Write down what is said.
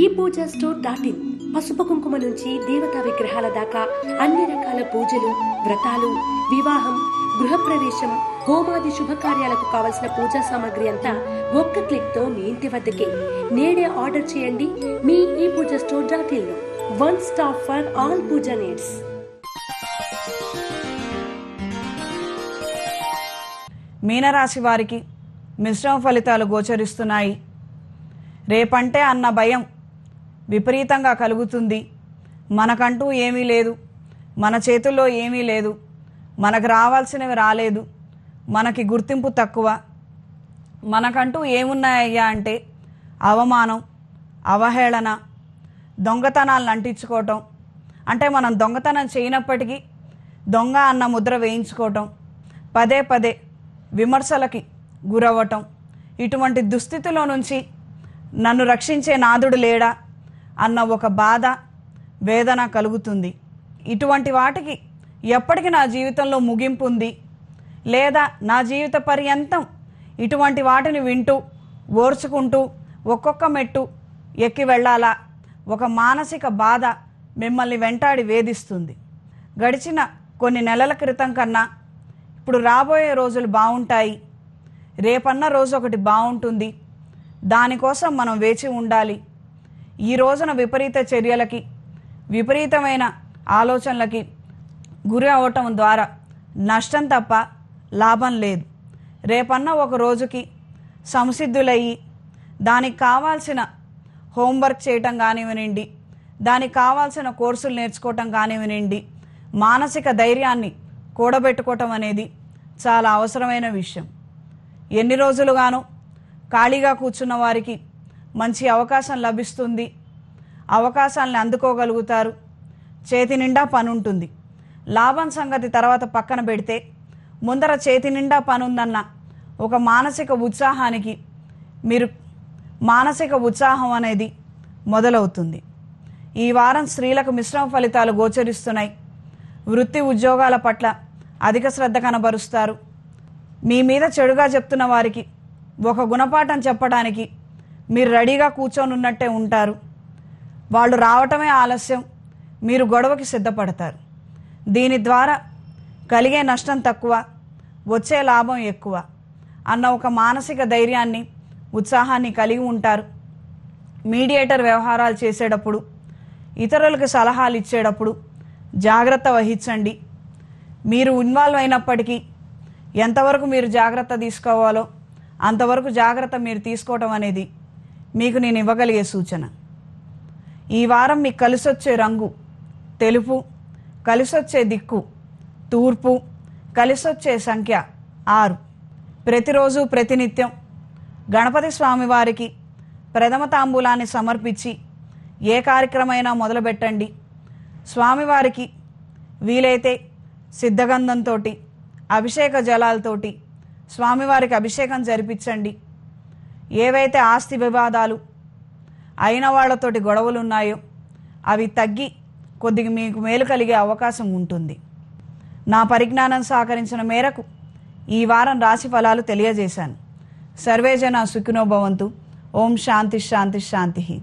ఈ పూజా store dot in పసుపు కుంకుమ నుంచి దేవతా విగ్రహాల దాకా అన్ని రకాల పూజలు వ్రతాలు వివాహం గృహప్రవేశం హోమాది శుభకార్యాలకు కావలసిన పూజా సామాగ్రి అంతా ఒక్క క్లిక్ తో మీ ఇంటి వద్దకే నేడే ఆర్డర్ చేయండి మీ ఈ Pooja store dot in one stop for all pooja needs మీనరాశి వారికి మిశ్రమ ఫలితాలు గోచరిస్తున్నాయి రేపంటే అన్న భయం విపరీతంగా కలుగుతుంది మనకంటూ ఏమీ లేదు మన చేతుల్లో ఏమీ లేదు మనకు రావాల్సినవి రాలేదు మనకి గుర్తింపు తక్కువ మనకంటూ ఏమున్నాయ్యా అంటే అవమానం అవహేళన దొంగతనాలను అంటించుకోవటం అంటే మనం దొంగతనం చేయనప్పటికీ దొంగ అన్న ముద్ర వేయించుకోవటం పదే పదే విమర్శలకి గురవ్వటం ఇటువంటి దుస్థితిలో నుంచి నన్ను రక్షించే నాదుడు లేడా అన్న ఒక బాధ వేదన కలుగుతుంది ఇటువంటి వాటికి ఎప్పటికి నా జీవితంలో ముగింపు ఉంది లేదా నా జీవిత పర్యంతం ఇటువంటి వాటిని వింటూ ఓర్చుకుంటూ ఒక్కొక్క మెట్టు ఎక్కి వెళ్ళాలా ఒక మానసిక బాధ మిమ్మల్ని వెంటాడి వేధిస్తుంది గడిచిన కొన్ని నెలల క్రితం కన్నా ఇప్పుడు రాబోయే రోజులు బాగుంటాయి రేపన్న రోజు ఒకటి బాగుంటుంది దానికోసం మనం వేచి ఉండాలి ఈ రోజున విపరీత చర్యలకి విపరీతమైన ఆలోచనలకి గురి అవటం ద్వారా నష్టం తప్ప లాభం లేదు రేపన్న ఒక రోజుకి సంసిద్ధులయ్యి దానికి కావాల్సిన హోంవర్క్ చేయటం కానివ్వనండి దానికి కావాల్సిన కోర్సులు నేర్చుకోవటం కానివ్వనండి మానసిక ధైర్యాన్ని కూడబెట్టుకోవటం అనేది చాలా అవసరమైన విషయం ఎన్ని రోజులుగానో ఖాళీగా కూర్చున్న వారికి మంచి అవకాశం లభిస్తుంది అవకాశాలను అందుకోగలుగుతారు చేతి నిండా పని ఉంటుంది లాభం సంగతి తర్వాత పక్కన పెడితే ముందర చేతి నిండా పని ఉందన్న ఒక మానసిక ఉత్సాహానికి మీరు మానసిక ఉత్సాహం అనేది మొదలవుతుంది ఈ వారం స్త్రీలకు మిశ్రమ ఫలితాలు గోచరిస్తున్నాయి వృత్తి ఉద్యోగాల పట్ల అధిక శ్రద్ధ కనబరుస్తారు మీ మీద చెడుగా చెప్తున్న వారికి ఒక గుణపాఠం చెప్పడానికి మీరు రెడీగా కూర్చొని ఉన్నట్టే ఉంటారు వాళ్ళు రావటమే ఆలస్యం మీరు గొడవకి సిద్ధపడతారు దీని ద్వారా కలిగే నష్టం తక్కువ వచ్చే లాభం ఎక్కువ అన్న ఒక మానసిక ధైర్యాన్ని ఉత్సాహాన్ని కలిగి ఉంటారు మీడియేటర్ వ్యవహారాలు చేసేటప్పుడు ఇతరులకు సలహాలు ఇచ్చేటప్పుడు జాగ్రత్త వహించండి మీరు ఇన్వాల్వ్ అయినప్పటికీ ఎంతవరకు మీరు జాగ్రత్త తీసుకోవాలో అంతవరకు జాగ్రత్త మీరు తీసుకోవటం అనేది మీకు నేను ఇవ్వగలిగే సూచన ఈ వారం మీకు కలిసొచ్చే రంగు తెలుపు కలిసొచ్చే దిక్కు తూర్పు కలిసొచ్చే సంఖ్య ఆరు ప్రతిరోజు ప్రతినిత్యం గణపతి స్వామివారికి ప్రథమ తాంబూలాన్ని సమర్పించి ఏ కార్యక్రమైనా మొదలుపెట్టండి స్వామివారికి వీలైతే సిద్ధగంధంతో అభిషేక జలాలతోటి స్వామివారికి అభిషేకం జరిపించండి ఏవైతే ఆస్తి వివాదాలు అయిన వాళ్లతోటి గొడవలు ఉన్నాయో అవి తగ్గి కొద్దిగా మీకు మేలు కలిగే అవకాశం ఉంటుంది నా పరిజ్ఞానం సహకరించిన మేరకు ఈ వారం రాశి ఫలాలు తెలియజేశాను సర్వేజన సుఖినోభవంతు ఓం శాంతి శాంతి శాంతి